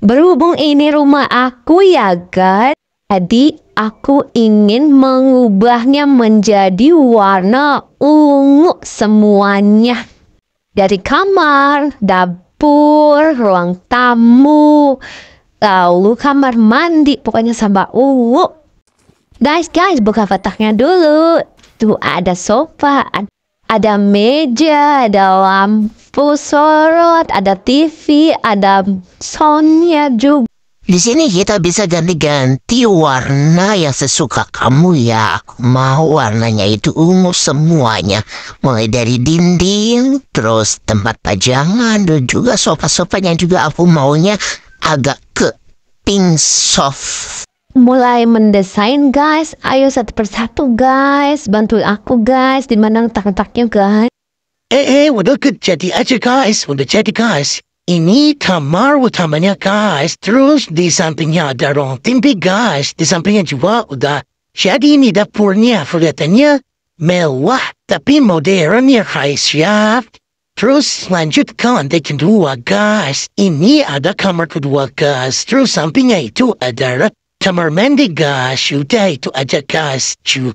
Berhubung ini rumah aku ya guys, jadi aku ingin mengubahnya menjadi warna ungu semuanya. Dari kamar, dapur, ruang tamu, lalu kamar mandi, pokoknya sama ungu. Guys, guys, buka fatahnya dulu. Tuh ada sofa, ada meja, ada lampu pusorot, ada TV, ada soundnya juga. Di sini kita bisa ganti-ganti warna yang sesuka kamu ya. Aku mau warnanya itu ungu semuanya. Mulai dari dinding, terus tempat pajangan, dan juga sofa sofa yang juga aku maunya agak ke pink soft. Mulai mendesain guys, ayo satu persatu guys, bantu aku guys, dimana letak-letaknya guys. Eh, eh, wedeket jadi aja guys, udah jadi guys. Ini kamar utamanya guys, terus di sampingnya ada ruang timpi guys, di sampingnya juga udah jadi ini dapurnya, kelihatannya mewah, tapi modern ya guys ya. Terus lanjutkan deck kedua guys, ini ada kamar kedua guys, terus sampingnya itu ada kamar mandi guys, udah itu aja guys, cukup.